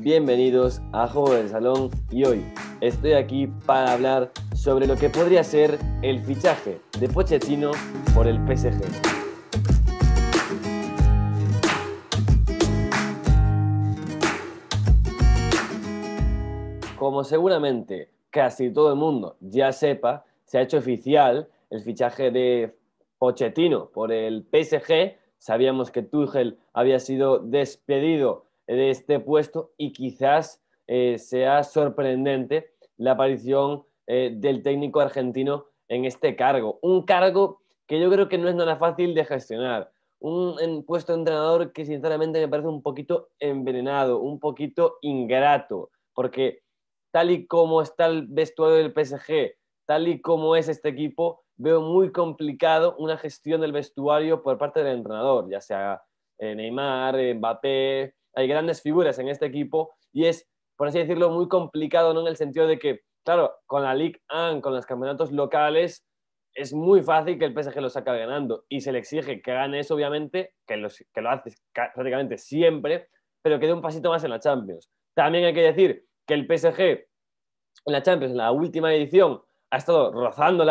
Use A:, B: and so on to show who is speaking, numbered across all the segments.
A: bienvenidos a Juego del Salón y hoy estoy aquí para hablar sobre lo que podría ser el fichaje de Pochettino por el PSG. Como seguramente casi todo el mundo ya sepa, se ha hecho oficial el fichaje de Pochettino por el PSG. Sabíamos que Tuchel había sido despedido de este puesto y quizás eh, sea sorprendente la aparición eh, del técnico argentino en este cargo. Un cargo que yo creo que no es nada fácil de gestionar. Un, puesto de entrenador que sinceramente me parece un poquito envenenado, un poquito ingrato, porque tal y como está el vestuario del PSG, tal y como es este equipo, veo muy complicado una gestión del vestuario por parte del entrenador, ya sea eh, Neymar, Mbappé, hay grandes figuras en este equipo y es, por así decirlo, muy complicado, ¿no? En el sentido de que, claro, con la League 1, con los campeonatos locales, es muy fácil que el PSG lo saca ganando y se le exige que gane eso, obviamente, que, lo haces prácticamente siempre, pero que dé un pasito más en la Champions. También hay que decir que el PSG en la Champions, en la última edición, ha estado rozando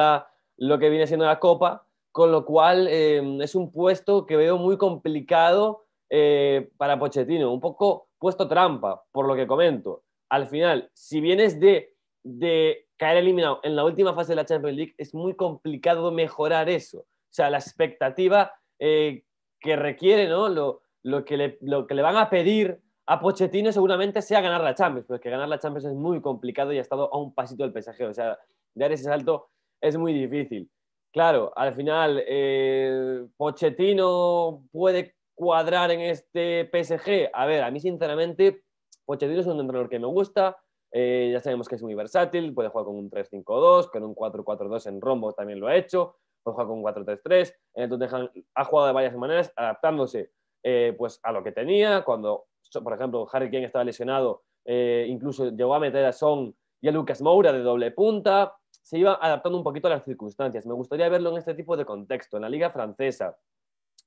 A: lo que viene siendo la Copa, con lo cual eh, es un puesto que veo muy complicado eh, para Pochettino, un poco puesto trampa, por lo que comento. Al final, si vienes de, de caer eliminado en la última fase de la Champions League, es muy complicado mejorar eso. O sea, la expectativa eh, que requiere, ¿no? Lo, lo, que le, lo que le van a pedir a Pochettino seguramente sea ganar la Champions, porque ganar la Champions es muy complicado y ha estado a un pasito del pesajero O sea, dar ese salto es muy difícil. Claro, al final eh, Pochettino puede cuadrar en este PSG? A ver, a mí sinceramente, Pochettino es un entrenador que me gusta. Eh, ya sabemos que es muy versátil, puede jugar con un 3-5-2, con un 4-4-2 en rombo también lo ha hecho, puede jugar con un 4-3-3. entonces ha jugado de varias maneras, adaptándose eh, pues, a lo que tenía. Cuando, por ejemplo, Harry Kane estaba lesionado, eh, incluso llegó a meter a Son y a Lucas Moura de doble punta. Se iba adaptando un poquito a las circunstancias. Me gustaría verlo en este tipo de contexto, en la Liga Francesa.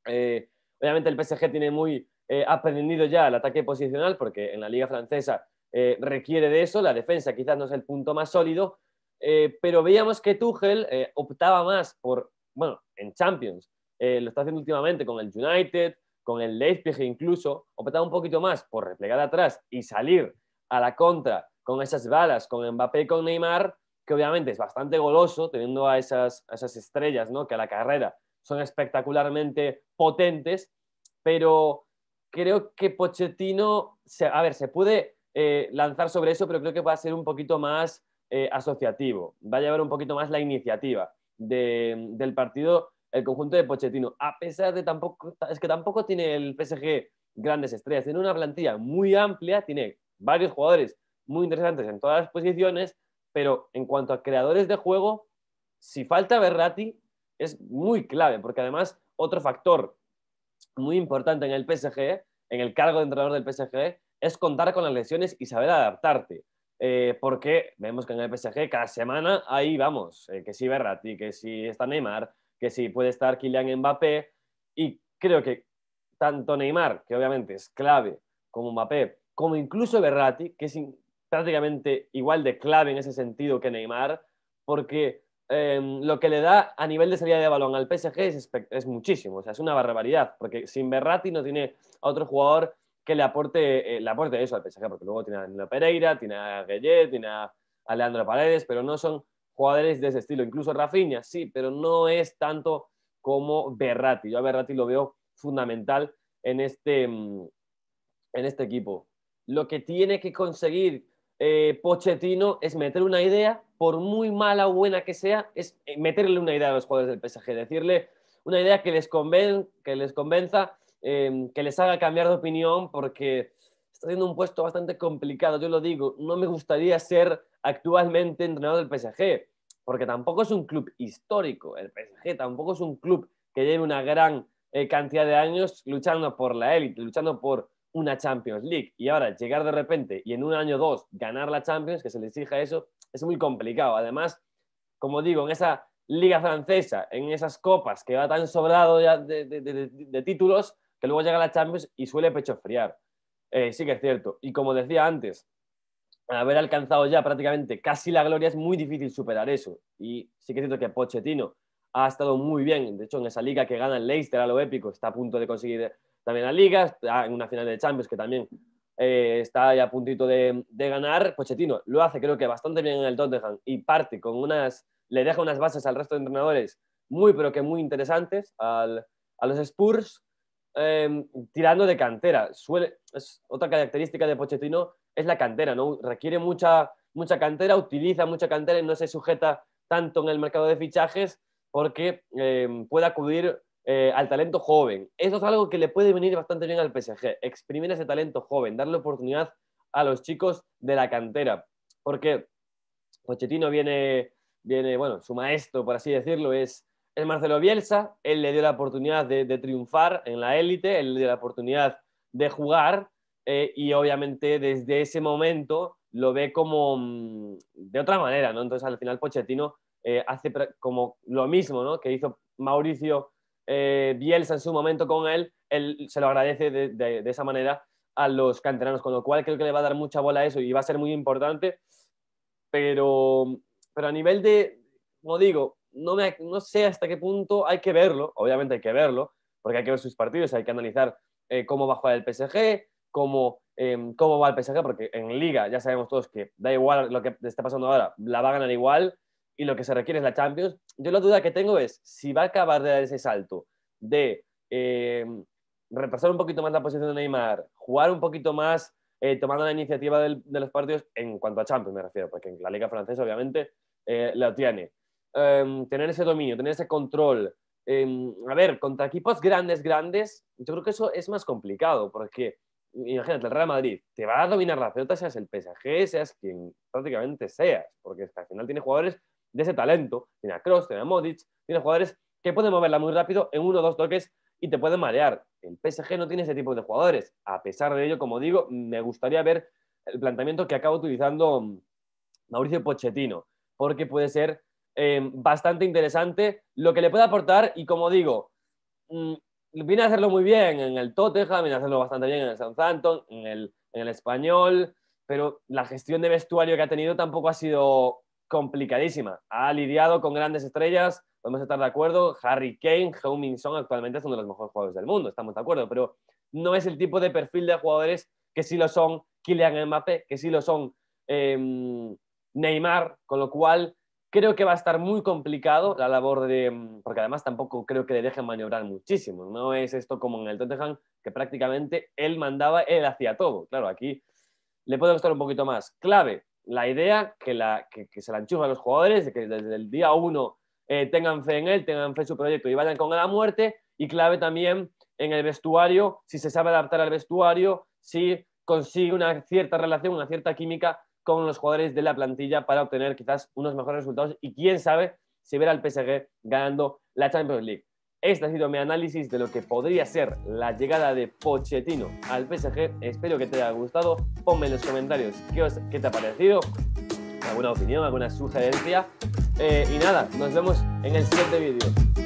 A: Eh, Obviamente el PSG tiene muy eh, aprendido ya el ataque posicional porque en la liga francesa eh, requiere de eso, la defensa quizás no es el punto más sólido, eh, pero veíamos que Tuchel optaba más por, bueno, en Champions, lo está haciendo últimamente con el United, con el Leipzig incluso, optaba un poquito más por replegar atrás y salir a la contra con esas balas, con Mbappé con Neymar, que obviamente es bastante goloso, teniendo a esas, esas estrellas ¿no? que a la carrera son espectacularmente potentes, pero creo que Pochettino, a ver, se puede eh, lanzar sobre eso, pero creo que va a ser un poquito más eh, asociativo, va a llevar un poquito más la iniciativa del partido, el conjunto de Pochettino, a pesar de tampoco, es que tampoco tiene el PSG grandes estrellas, tiene una plantilla muy amplia, tiene varios jugadores muy interesantes en todas las posiciones, pero en cuanto a creadores de juego, si falta Berratti es muy clave, porque además otro factor muy importante en el PSG, en el cargo de entrenador del PSG, es contar con las lesiones y saber adaptarte. Eh, porque vemos que en el PSG cada semana ahí vamos, eh, que si Berratti, que si está Neymar, que si puede estar Kylian Mbappé, y creo que tanto Neymar, que obviamente es clave, como Mbappé, como incluso Berratti, que es prácticamente igual de clave en ese sentido que Neymar, porque Em, lo que le da a nivel de salida de balón al PSG es, muchísimo, o sea, es una barbaridad, porque sin Berratti no tiene a otro jugador que le aporte, eh, aporte eso al PSG, porque luego tiene a Pereira, tiene a Guillet, tiene a, Leandro Paredes, pero no son jugadores de ese estilo, incluso Rafinha, sí, pero no es tanto como Berratti, yo a Berratti lo veo fundamental en este, mm, en este equipo. Lo que tiene que conseguir eh, Pochettino es meter una idea, por muy mala o buena que sea, es eh, meterle una idea a los jugadores del PSG, decirle una idea que les, conven que les convenza, em, que les haga cambiar de opinión, porque está siendo un puesto bastante complicado, yo lo digo, no me gustaría ser actualmente entrenador del PSG, porque tampoco es un club histórico, el PSG tampoco es un club que lleve una gran eh, cantidad de años luchando por la élite, luchando por una Champions League y ahora llegar de repente y en un año o dos ganar la Champions, que se les exija eso, es muy complicado. Además, como digo, en esa liga francesa, en esas copas que va tan sobrado ya de, títulos, que luego llega la Champions y suele pechofriar. Eh, sí que es cierto. Y como decía antes, haber alcanzado ya prácticamente casi la gloria es muy difícil superar eso. Y sí que es cierto que Pochettino ha estado muy bien. De hecho, en esa liga que gana el Leicester a lo épico, está a punto de conseguir también a Ligas, en una final de Champions que también eh, está ya a puntito de, ganar. Pochettino lo hace creo que bastante bien en el Tottenham y parte con unas, le deja unas bases al resto de entrenadores muy pero que muy interesantes al, a los Spurs. Em, tirando de cantera. Suele, es otra característica de Pochettino es la cantera, ¿no? Requiere mucha, mucha cantera, utiliza mucha cantera y no se sujeta tanto en el mercado de fichajes porque em, puede acudir eh, al talento joven. Eso es algo que le puede venir bastante bien al PSG, exprimir ese talento joven, darle oportunidad a los chicos de la cantera, porque Pochettino viene, viene bueno, su maestro, por así decirlo, es, el Marcelo Bielsa, él le dio la oportunidad de, triunfar en la élite, él le dio la oportunidad de jugar eh, y obviamente desde ese momento lo ve como mm, de otra manera, ¿no? Entonces al final Pochettino eh, hace como lo mismo, ¿no? Que hizo Mauricio eh, Bielsa en su momento con él, él se lo agradece de, esa manera a los canteranos, con lo cual creo que le va a dar mucha bola a eso y va a ser muy importante, pero, pero a nivel de, como digo, no, me, no sé hasta qué punto hay que verlo, obviamente hay que verlo, porque hay que ver sus partidos, hay que analizar eh, cómo va a jugar el PSG, cómo, em, cómo va el PSG, porque en liga ya sabemos todos que da igual lo que esté pasando ahora, la va a ganar igual, y lo que se requiere es la Champions. Yo la duda que tengo es si va a acabar de dar ese salto de eh, repasar un poquito más la posición de Neymar, jugar un poquito más eh, tomando la iniciativa de los partidos en cuanto a Champions, me refiero, porque en la Liga Francesa obviamente eh, la tiene. Em, tener ese dominio, tener ese control. Em, a ver, contra equipos grandes, grandes, yo creo que eso es más complicado, porque imagínate, el Real Madrid te va a dominar la pelota, seas el PSG, seas quien prácticamente seas, porque al final tiene jugadores de ese talento. Tiene a Cross, tiene a Modric, tiene jugadores que pueden moverla muy rápido en uno o dos toques y te pueden marear. El PSG no tiene ese tipo de jugadores. A pesar de ello, como digo, me gustaría ver el planteamiento que acaba utilizando mm, Mauricio Pochettino, porque puede ser em, bastante interesante lo que le puede aportar y como digo, mm, viene a hacerlo muy bien en el Tottenham, viene a hacerlo bastante bien en el Southampton, en el, en el español, pero la gestión de vestuario que ha tenido tampoco ha sido complicadísima. Ha lidiado con grandes estrellas, vamos a estar de acuerdo, Harry Kane, Heung-Min Son actualmente es uno de los mejores jugadores del mundo, estamos de acuerdo, pero no es el tipo de perfil de jugadores que sí lo son Kylian Mbappé, que sí lo son em, Neymar, con lo cual creo que va a estar muy complicado la labor de, em, porque además tampoco creo que le dejen maniobrar muchísimo, no es esto como en el Tottenham, que prácticamente él mandaba, él hacía todo, claro, aquí le puede costar un poquito más. Clave, la idea que, que, se la enchufa a los jugadores, que desde el día uno eh, tengan fe en él, tengan fe en su proyecto y vayan con la muerte. Y clave también en el vestuario, si se sabe adaptar al vestuario, si consigue una cierta relación, una cierta química con los jugadores de la plantilla para obtener quizás unos mejores resultados y quién sabe si verá al PSG ganando la Champions League. Este ha sido mi análisis de lo que podría ser la llegada de Pochettino al PSG. Espero que te haya gustado. Ponme en los comentarios qué, qué te ha parecido, alguna opinión, alguna sugerencia. Eh, y nada, nos vemos en el siguiente vídeo.